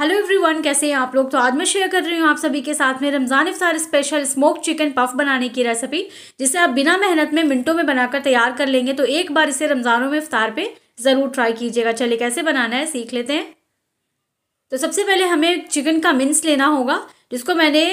hello everyone कैसे हैं आप लोग तो आज मैं शेयर कर रही हूँ आप सभी के साथ में रमज़ान इफ्तार स्पेशल स्मोक चिकन पफ बनाने की रेसिपी जिसे आप बिना मेहनत में मिनटों में बनाकर तैयार कर लेंगे तो एक बार इसे रमज़ानों में इफ्तार पे ज़रूर ट्राई कीजिएगा चलिए कैसे बनाना है सीख लेते हैं तो सबसे पहले हमें चिकन का मिन्स लेना होगा जिसको मैंने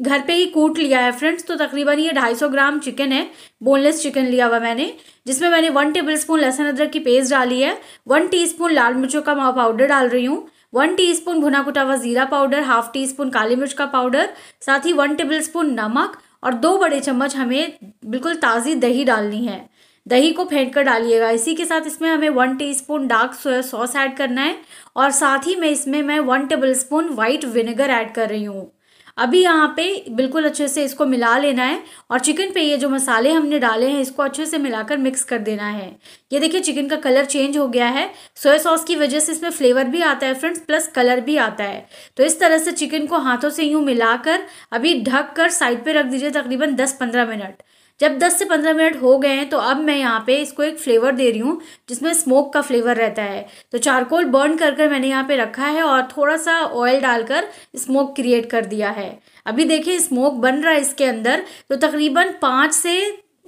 घर पे ही कूट लिया है फ्रेंड्स तो तकरीबन ये 250 ग्राम चिकन है बोनलेस चिकन लिया हुआ मैंने जिसमें मैंने वन टेबल स्पून लहसुन अदरक की पेस्ट डाली है वन टीस्पून लाल मिर्चों का पाउडर डाल रही हूँ वन टीस्पून भुना कुटा हुआ जीरा powder half teaspoon मिर्च का पाउडर साथ ही वन टेबल स्पून नमक और दो बड़े चम्मच हमें बिल्कुल ताज़ी दही डालनी है दही को फेंट कर डालिएगा इसी के साथ इसमें हमें one teaspoon dark soya sauce add करना है और साथ ही मैं इसमें मैं one tablespoon white vinegar add कर रही हूँ अभी यहाँ पे बिल्कुल अच्छे से इसको मिला लेना है और चिकन पे ये जो मसाले हमने डाले हैं इसको अच्छे से मिलाकर मिक्स कर देना है ये देखिए चिकन का कलर चेंज हो गया है सोया सॉस की वजह से इसमें फ्लेवर भी आता है फ्रेंड्स प्लस कलर भी आता है तो इस तरह से चिकन को हाथों से यूँ मिलाकर अभी ढक कर साइड पर रख दीजिए तकरीबन दस पंद्रह मिनट जब 10 से 15 मिनट हो गए हैं तो अब मैं यहाँ पे इसको एक फ्लेवर दे रही हूँ जिसमें स्मोक का फ्लेवर रहता है तो चारकोल बर्न कर कर मैंने यहाँ पे रखा है और थोड़ा सा ऑयल डालकर स्मोक क्रिएट कर दिया है अभी देखिए स्मोक बन रहा है इसके अंदर तो तकरीबन पाँच से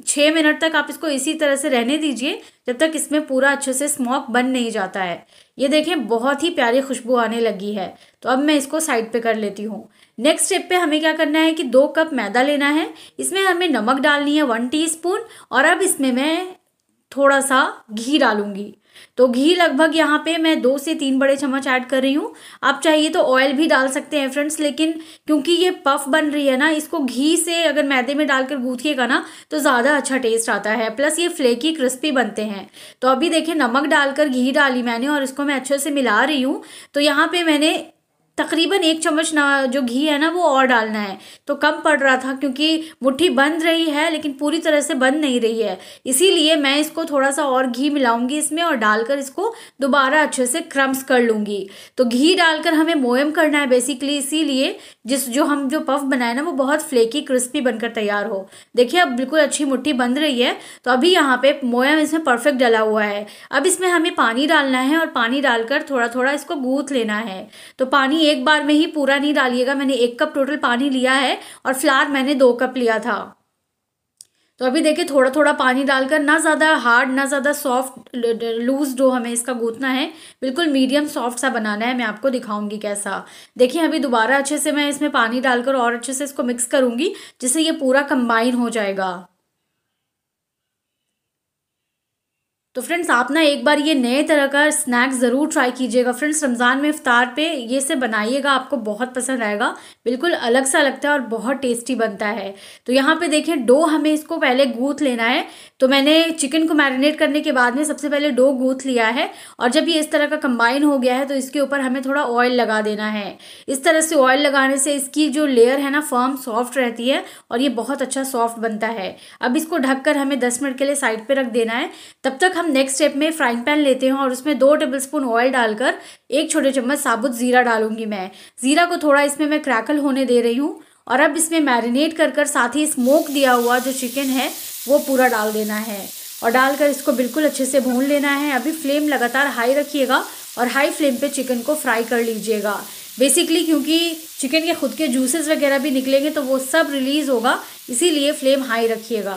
छः मिनट तक आप इसको इसी तरह से रहने दीजिए जब तक इसमें पूरा अच्छे से स्मोक बन नहीं जाता है ये देखें बहुत ही प्यारी खुशबू आने लगी है तो अब मैं इसको साइड पे कर लेती हूँ नेक्स्ट स्टेप पे हमें क्या करना है कि दो कप मैदा लेना है इसमें हमें नमक डालनी है वन टीस्पून और अब इसमें मैं थोड़ा सा घी डालूंगी तो घी लगभग यहाँ पे मैं दो से तीन बड़े चम्मच ऐड कर रही हूँ आप चाहिए तो ऑयल भी डाल सकते हैं फ्रेंड्स लेकिन क्योंकि ये पफ बन रही है ना इसको घी से अगर मैदे में डालकर गूंथिएगा ना तो ज़्यादा अच्छा टेस्ट आता है प्लस ये फ्लेकी क्रिस्पी बनते हैं तो अभी देखिए नमक डालकर घी डाली मैंने और इसको मैं अच्छे से मिला रही हूँ तो यहाँ पर मैंने तकरीबन एक चम्मच ना जो घी है ना वो और डालना है तो कम पड़ रहा था क्योंकि मुट्ठी बंद रही है लेकिन पूरी तरह से बंद नहीं रही है इसीलिए मैं इसको थोड़ा सा और घी मिलाऊंगी इसमें और डालकर इसको दोबारा अच्छे से क्रम्स कर लूँगी तो घी डालकर हमें मोयम करना है बेसिकली इसीलिए जिस जो हम जो पफ बनाए ना वो बहुत फ्लेकी क्रिस्पी बनकर तैयार हो देखिए अब बिल्कुल अच्छी मुट्ठी बंद रही है तो अभी यहाँ पर मोयम इसमें परफेक्ट डला हुआ है अब इसमें हमें पानी डालना है और पानी डालकर थोड़ा थोड़ा इसको गूँथ लेना है तो पानी एक बार में ही पूरा नहीं डालिएगा मैंने एक कप टोटल पानी लिया है और फ्लार मैंने दो कप लिया था तो अभी देखिए थोड़ा थोड़ा पानी डालकर ना ज़्यादा हार्ड ना ज़्यादा सॉफ्ट लूज डो हमें इसका गूंथना है बिल्कुल मीडियम सॉफ्ट सा बनाना है मैं आपको दिखाऊंगी कैसा देखिए अभी दोबारा अच्छे से मैं इसमें पानी डालकर और अच्छे से इसको मिक्स करूंगी जिससे ये पूरा कंबाइन हो जाएगा तो फ्रेंड्स आप ना एक बार ये नए तरह का स्नैक्स ज़रूर ट्राई कीजिएगा फ्रेंड्स रमज़ान में इफ्तार पे ये से बनाइएगा आपको बहुत पसंद आएगा बिल्कुल अलग सा लगता है और बहुत टेस्टी बनता है तो यहाँ पे देखें डो हमें इसको पहले गूँथ लेना है तो मैंने चिकन को मैरिनेट करने के बाद में सबसे पहले डो गूँथ लिया है और जब ये इस तरह का कम्बाइन हो गया है तो इसके ऊपर हमें थोड़ा ऑयल लगा देना है इस तरह से ऑयल लगाने से इसकी जो लेयर है ना फर्म सॉफ्ट रहती है और ये बहुत अच्छा सॉफ्ट बनता है अब इसको ढक हमें दस मिनट के लिए साइड पर रख देना है तब तक हम नेक्स्ट स्टेप में फ्राइंग पैन लेते हैं और उसमें दो टेबल स्पून ऑयल डालकर एक छोटे चम्मच साबुत ज़ीरा डालूंगी मैं ज़ीरा को थोड़ा इसमें मैं क्रैकल होने दे रही हूँ और अब इसमें मैरिनेट कर कर साथ ही स्मोक दिया हुआ जो चिकन है वो पूरा डाल देना है और डालकर इसको बिल्कुल अच्छे से भून लेना है अभी फ्लेम लगातार हाई रखिएगा और हाई फ्लेम पे चिकन को फ्राई कर लीजिएगा बेसिकली क्योंकि चिकन के खुद के जूसेस वगैरह भी निकलेंगे तो वो सब रिलीज़ होगा इसीलिए फ्लेम हाई रखिएगा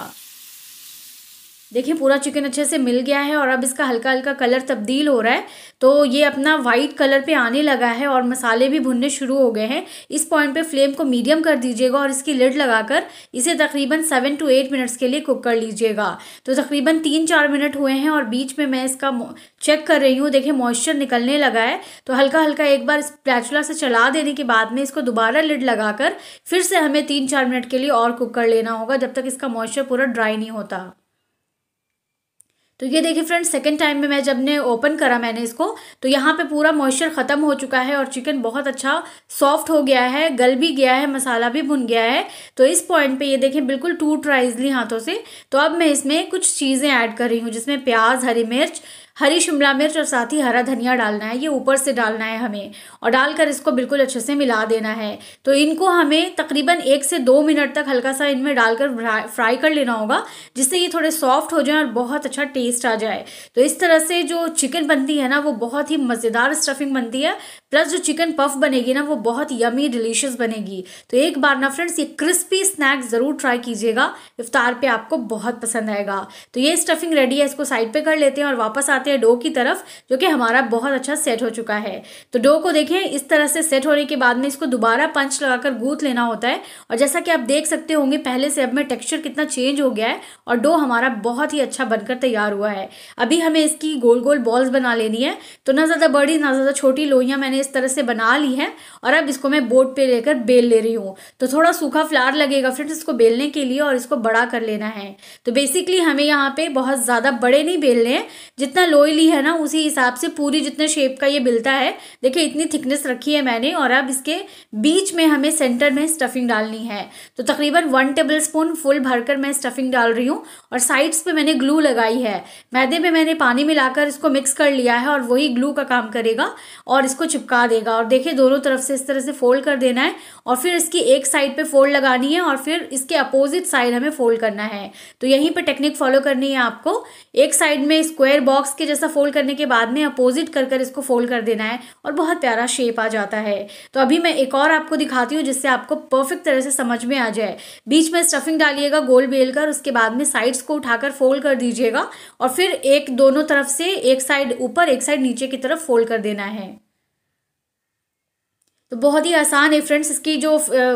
देखिए पूरा चिकन अच्छे से मिल गया है और अब इसका हल्का हल्का कलर तब्दील हो रहा है तो ये अपना वाइट कलर पे आने लगा है और मसाले भी भुनने शुरू हो गए हैं इस पॉइंट पे फ्लेम को मीडियम कर दीजिएगा और इसकी लिड लगाकर इसे तकरीबन सेवन टू एट मिनट्स के लिए कुक कर लीजिएगा तो तकरीबन तीन चार मिनट हुए हैं और बीच में मैं इसका चेक कर रही हूँ देखिए मॉइस्चर निकलने लगा है तो हल्का हल्का एक बार स्पैचुला से चला देने के बाद में इसको दोबारा लिड लगा फिर से हमें तीन चार मिनट के लिए और कुक कर लेना होगा जब तक इसका मॉइस्चर पूरा ड्राई नहीं होता तो ये देखिए फ्रेंड्स सेकेंड टाइम में मैं जब ने ओपन करा मैंने इसको तो यहाँ पे पूरा मॉइस्चर ख़त्म हो चुका है और चिकन बहुत अच्छा सॉफ्ट हो गया है गल भी गया है मसाला भी भुन गया है तो इस पॉइंट पे ये देखें बिल्कुल टूट रहा है इजली हाथों से तो अब मैं इसमें कुछ चीज़ें ऐड कर रही हूँ जिसमें प्याज हरी मिर्च हरी शिमला मिर्च और साथ ही हरा धनिया डालना है ये ऊपर से डालना है हमें और डालकर इसको बिल्कुल अच्छे से मिला देना है तो इनको हमें तकरीबन एक से दो मिनट तक हल्का सा इनमें डालकर फ्राई कर लेना होगा जिससे ये थोड़े सॉफ्ट हो जाए और बहुत अच्छा टेस्ट आ जाए तो इस तरह से जो चिकन बनती है ना वो बहुत ही मज़ेदार स्टफिंग बनती है प्लस जो चिकन पफ बनेगी ना वो बहुत यमी डिलीशियस बनेगी तो एक बार ना फ्रेंड्स ये क्रिस्पी स्नैक ज़रूर ट्राई कीजिएगा इफ्तार पे आपको बहुत पसंद आएगा तो ये स्टफिंग रेडी है इसको साइड पे कर लेते हैं और वापस आते हैं डो की तरफ जो कि हमारा बहुत अच्छा सेट हो चुका है तो डो को देखें इस तरह से सेट होने के बाद में इसको दोबारा पंच लगाकर गूथ लेना होता है और जैसा कि आप देख सकते होंगे पहले से अब में टेक्स्चर कितना चेंज हो गया है और डो हमारा बहुत ही अच्छा बनकर तैयार हुआ है अभी हमें इसकी गोल गोल बॉल्स बना लेनी है तो ना ज़्यादा बड़ी ना ज़्यादा छोटी लोहियां मैंने इस तरह से बना ली है और अब इसको मैं बोर्ड पे लेकर बेल ले रही हूँ तो थोड़ा सूखा फ्लावर लगेगा फ्रेंड्स इसको बेलने के लिए और इसको बड़ा कर लेना है तो बेसिकली हमें यहाँ पे बहुत ज़्यादा बड़े नहीं बेलने हैं जितना लोई ली है ना उसी हिसाब से पूरी जितने शेप का ये बिलता है देखिए इतनी थिकनेस रखी है मैंने और अब इसके बीच में हमें सेंटर में स्टफिंग डालनी है तो तकरीबन वन टेबल स्पून फुल भरकर मैं स्टफिंग डाल रही हूँ और साइड्स पर मैंने ग्लू लगाई है मैदे में मैंने पानी मिलाकर इसको मिक्स कर लिया है और वही ग्लू का काम करेगा और इसको चिपका देगा और देखिए दोनों तरफ से इस तरह से फोल्ड कर देना है और फिर इसकी एक साइड पे फोल्ड लगानी है और फिर इसके अपोजिट साइड हमें फोल्ड करना है तो यहीं पे टेक्निक फॉलो करनी है आपको एक साइड में स्क्वायर बॉक्स के जैसा फोल्ड करने के बाद में अपोजिट कर कर इसको फोल्ड कर देना है और बहुत प्यारा शेप आ जाता है तो अभी मैं एक और आपको दिखाती हूँ जिससे आपको परफेक्ट तरह से समझ में आ जाए बीच में स्टफिंग डालिएगा गोल बेल कर उसके बाद में साइड्स को उठाकर फोल्ड कर दीजिएगा और फिर एक दोनों तरफ से एक साइड ऊपर एक साइड नीचे की तरफ फोल्ड कर देना है तो बहुत ही आसान है फ्रेंड्स इसकी जो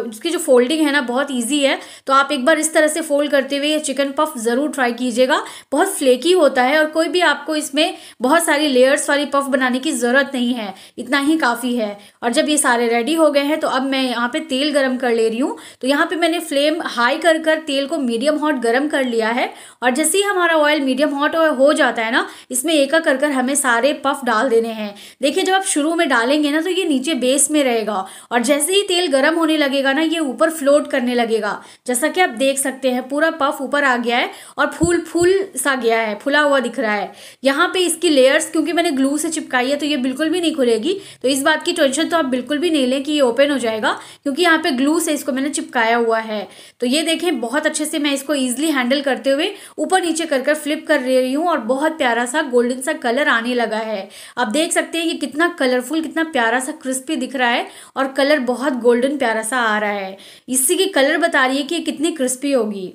इसकी जो फोल्डिंग है ना बहुत ईजी है तो आप एक बार इस तरह से फोल्ड करते हुए ये चिकन पफ ज़रूर ट्राई कीजिएगा बहुत फ्लेकी होता है और कोई भी आपको इसमें बहुत सारी लेयर्स वाली पफ बनाने की ज़रूरत नहीं है इतना ही काफ़ी है और जब ये सारे रेडी हो गए हैं तो अब मैं यहाँ पर तेल गर्म कर ले रही हूँ तो यहाँ पर मैंने फ्लेम हाई कर कर तेल को मीडियम हॉट गर्म कर लिया है और जैसे ही हमारा ऑयल मीडियम हॉट हो जाता है ना इसमें एक कर कर हमें सारे पफ डाल देने हैं देखिए जब आप शुरू में डालेंगे ना तो ये नीचे बेस में रहेगा जाएगा और जैसे ही तेल गर्म होने लगेगा ना ये ऊपर फ्लोट करने लगेगा जैसा कि आप देख सकते हैं पूरा पफ ऊपर आ गया है और फूल फूल सा गया है फुला हुआ दिख रहा है यहाँ पे इसकी लेयर्स क्योंकि मैंने ग्लू से चिपकाई है तो ये बिल्कुल भी नहीं खुलेगी तो इस बात की टेंशन तो आप बिल्कुल भी नहीं लें कि ये ओपन हो जाएगा क्योंकि यहाँ पे ग्लू से इसको मैंने चिपकाया हुआ है तो ये देखें बहुत अच्छे से मैं इसको ईजिली हैंडल करते हुए ऊपर नीचे कर कर फ्लिप कर रही हूँ और बहुत प्यारा सा गोल्डन सा कलर आने लगा है आप देख सकते हैं ये कितना कलरफुल कितना प्यारा सा क्रिस्पी दिख रहा है और कलर बहुत गोल्डन प्यारा सा आ रहा है इसी की कलर बता रही है कि ये कितनी क्रिस्पी होगी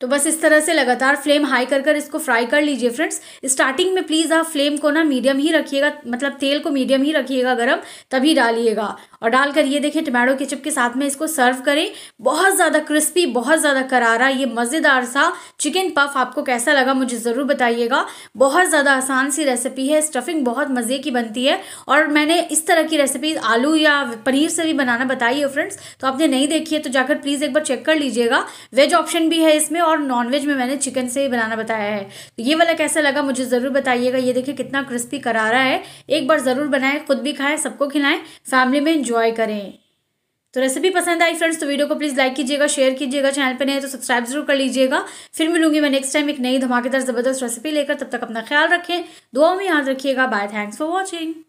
तो बस इस तरह से लगातार फ्लेम हाई कर कर इसको फ्राई कर लीजिए फ्रेंड्स स्टार्टिंग में प्लीज़ आप फ्लेम को ना मीडियम ही रखिएगा मतलब तेल को मीडियम ही रखिएगा गरम तभी डालिएगा और डालकर ये देखिए टमाटो केचप के साथ में इसको सर्व करें बहुत ज़्यादा क्रिस्पी बहुत ज़्यादा करारा ये मज़ेदार सा चिकन पफ आपको कैसा लगा मुझे ज़रूर बताइएगा बहुत ज़्यादा आसान सी रेसिपी है स्टफिंग बहुत मज़े की बनती है और मैंने इस तरह की रेसिपी आलू या पनीर से भी बनाना बताई है फ्रेंड्स तो आपने नहीं देखी है तो जाकर प्लीज़ एक बार चेक कर लीजिएगा वेज ऑप्शन भी है इसमें और नॉन वेज में मैंने चिकन से ही बनाना बताया है तो ये वाला कैसा लगा मुझे ज़रूर बताइएगा ये देखिए कितना क्रिस्पी करारा है एक बार ज़रूर बनाएं खुद भी खाएँ सबको खिलाएं फैमिली में इन्जॉय इन्जॉय करें तो रेसिपी पसंद आई फ्रेंड्स तो वीडियो को प्लीज़ लाइक कीजिएगा शेयर कीजिएगा चैनल पर नहीं तो सब्सक्राइब जरूर कर लीजिएगा फिर मिलूंगी मैं नेक्स्ट टाइम एक नई धमाकेदार ज़बरदस्त रेसिपी लेकर तब तक अपना ख्याल रखें दुआओं में याद रखिएगा बाय थैंक्स फॉर वॉचिंग